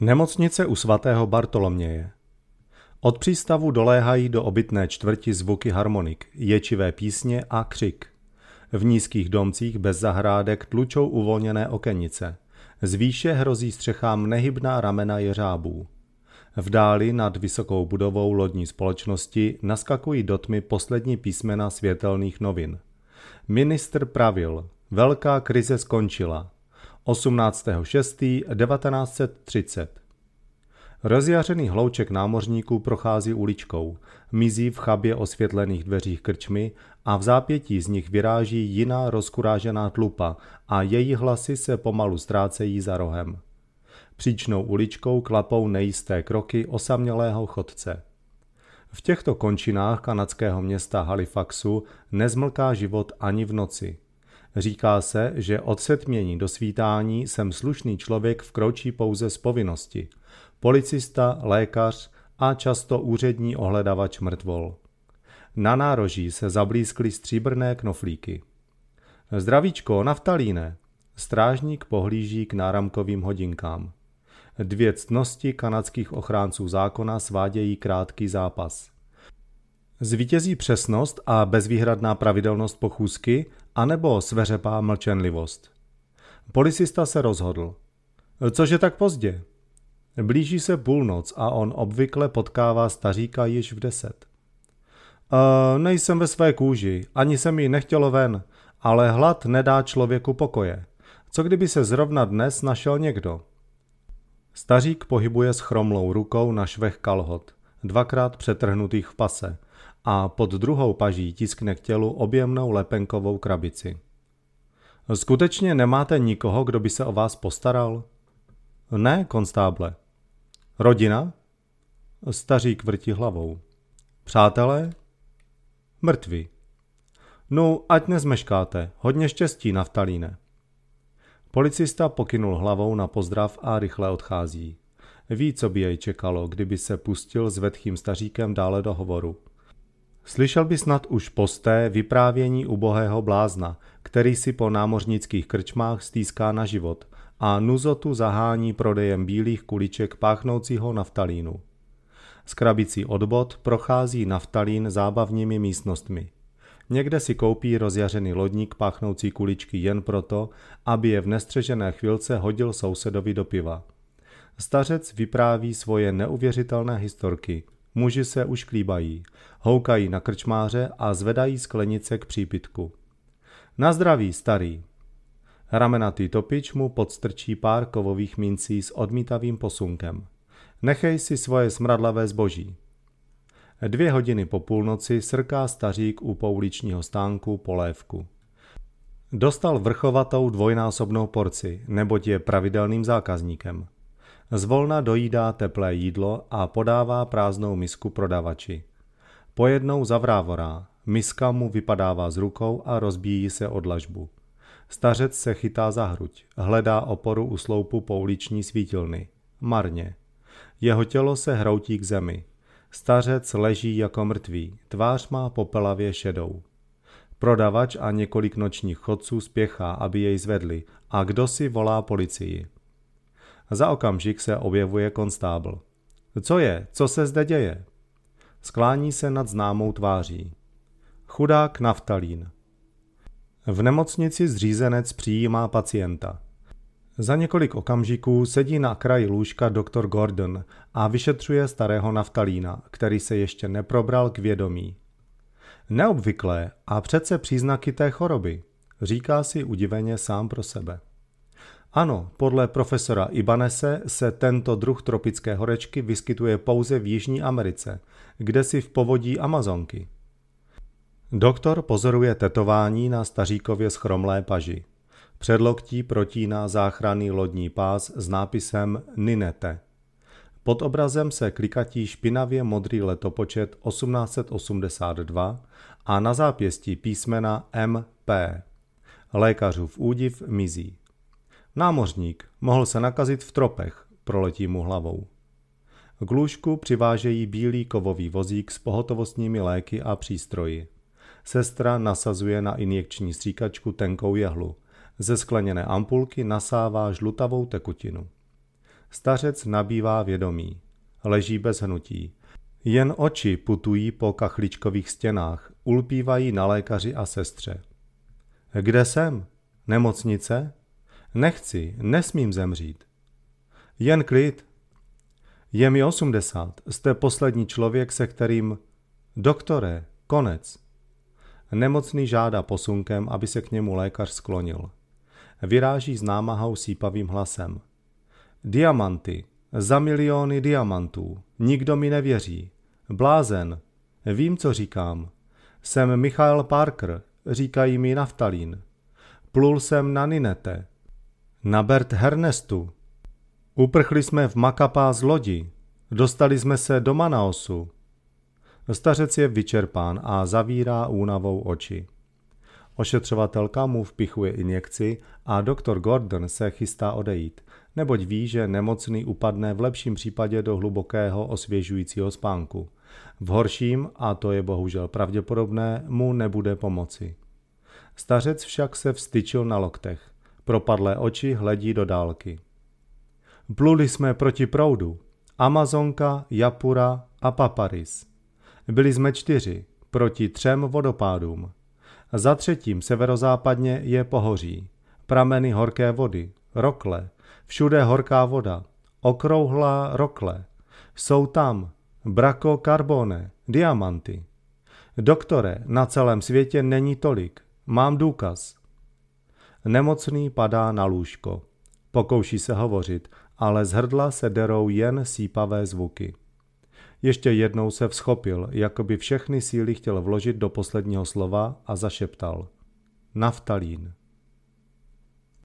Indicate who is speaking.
Speaker 1: Nemocnice u svatého Bartoloměje. Od přístavu doléhají do obytné čtvrti zvuky harmonik, ječivé písně a křik. V nízkých domcích bez zahrádek tlučou uvolněné okenice. Z výše hrozí střechám nehybná ramena jeřábů. V dáli nad vysokou budovou lodní společnosti naskakují do tmy poslední písmena světelných novin. Ministr pravil, velká krize skončila, 18.6.1930 Rozjařený hlouček námořníků prochází uličkou, mizí v chabě osvětlených dveřích krčmy a v zápětí z nich vyráží jiná rozkurážená tlupa a její hlasy se pomalu ztrácejí za rohem. Příčnou uličkou klapou nejisté kroky osamělého chodce. V těchto končinách kanadského města Halifaxu nezmlká život ani v noci – Říká se, že od setmění do svítání sem slušný člověk vkročí pouze z povinnosti. Policista, lékař a často úřední ohledavač mrtvol. Na nároží se zablízkly stříbrné knoflíky. Zdravíčko, naftalíne! Strážník pohlíží k náramkovým hodinkám. Dvě ctnosti kanadských ochránců zákona svádějí krátký zápas. Zvítězí přesnost a bezvýhradná pravidelnost pochůzky anebo sveřepá mlčenlivost. Policista se rozhodl. Cože tak pozdě? Blíží se půlnoc a on obvykle potkává staříka již v deset. E, nejsem ve své kůži, ani se mi nechtělo ven, ale hlad nedá člověku pokoje. Co kdyby se zrovna dnes našel někdo? Stařík pohybuje s chromlou rukou na švech kalhot, dvakrát přetrhnutých v pase – a pod druhou paží tiskne k tělu objemnou lepenkovou krabici. Skutečně nemáte nikoho, kdo by se o vás postaral? Ne, konstáble. Rodina? Stařík vrtí hlavou. Přátelé? Mrtví. No, ať nezmeškáte. Hodně štěstí, Naftalíne. Policista pokynul hlavou na pozdrav a rychle odchází. Ví, co by jej čekalo, kdyby se pustil s vedchým staříkem dále do hovoru. Slyšel by snad už posté vyprávění ubohého blázna, který si po námořnických krčmách stýská na život a nuzotu zahání prodejem bílých kuliček páchnoucího naftalínu. Z krabicí odbod prochází naftalín zábavními místnostmi. Někde si koupí rozjařený lodník páchnoucí kuličky jen proto, aby je v nestřežené chvilce hodil sousedovi do piva. Stařec vypráví svoje neuvěřitelné historky – Muži se už klíbají, houkají na krčmáře a zvedají sklenice k přípitku. Na zdraví, starý! Ramenatý topič mu podstrčí pár kovových mincí s odmítavým posunkem. Nechej si svoje smradlavé zboží. Dvě hodiny po půlnoci srká stařík u pouličního stánku polévku. Dostal vrchovatou dvojnásobnou porci, neboť je pravidelným zákazníkem. Zvolna dojídá teplé jídlo a podává prázdnou misku prodavači. Pojednou zavrávorá, miska mu vypadává z rukou a rozbíjí se odlažbu. Stařec se chytá za hruď, hledá oporu u sloupu pouliční svítilny. Marně. Jeho tělo se hroutí k zemi. Stařec leží jako mrtvý, tvář má popelavě šedou. Prodavač a několik nočních chodců spěchá, aby jej zvedli a kdo si volá policii. Za okamžik se objevuje konstábl. Co je? Co se zde děje? Sklání se nad známou tváří. Chudák naftalín. V nemocnici zřízenec přijímá pacienta. Za několik okamžiků sedí na kraji lůžka doktor Gordon a vyšetřuje starého naftalína, který se ještě neprobral k vědomí. Neobvyklé a přece příznaky té choroby, říká si udiveně sám pro sebe. Ano, podle profesora Ibanese se tento druh tropické horečky vyskytuje pouze v Jižní Americe, kde si v povodí Amazonky. Doktor pozoruje tetování na staříkově schromlé paži. Předloktí protíná záchranný lodní pás s nápisem Ninete. Pod obrazem se klikatí špinavě modrý letopočet 1882 a na zápěstí písmena MP. Lékařův údiv mizí. Námořník mohl se nakazit v tropech, proletí mu hlavou. K lůžku přivážejí bílý kovový vozík s pohotovostními léky a přístroji. Sestra nasazuje na injekční stříkačku tenkou jehlu. Ze skleněné ampulky nasává žlutavou tekutinu. Stařec nabývá vědomí. Leží bez hnutí. Jen oči putují po kachličkových stěnách, ulpívají na lékaři a sestře. Kde jsem? Nemocnice? Nechci, nesmím zemřít. Jen klid. Je mi osmdesát. jste poslední člověk, se kterým... Doktore, konec. Nemocný žádá posunkem, aby se k němu lékař sklonil. Vyráží s námahou sípavým hlasem. Diamanty, za miliony diamantů, nikdo mi nevěří. Blázen, vím, co říkám. Jsem Michael Parker, říkají mi naftalín. Plul jsem na Ninete, na Bert Hernestu. Uprchli jsme v Makapá z lodi. Dostali jsme se do Manaosu. Stařec je vyčerpán a zavírá únavou oči. Ošetřovatelka mu vpichuje injekci a doktor Gordon se chystá odejít, neboť ví, že nemocný upadne v lepším případě do hlubokého osvěžujícího spánku. V horším, a to je bohužel pravděpodobné, mu nebude pomoci. Stařec však se vstyčil na loktech – Propadlé oči hledí do dálky. Pluli jsme proti proudu. Amazonka, Japura a Paparis. Byli jsme čtyři, proti třem vodopádům. Za třetím severozápadně je pohoří. Prameny horké vody, rokle, všude horká voda, okrouhlá rokle. Jsou tam brako karbone, diamanty. Doktore, na celém světě není tolik. Mám důkaz. Nemocný padá na lůžko. Pokouší se hovořit, ale z hrdla se derou jen sípavé zvuky. Ještě jednou se vzchopil, jako by všechny síly chtěl vložit do posledního slova a zašeptal. Naftalín.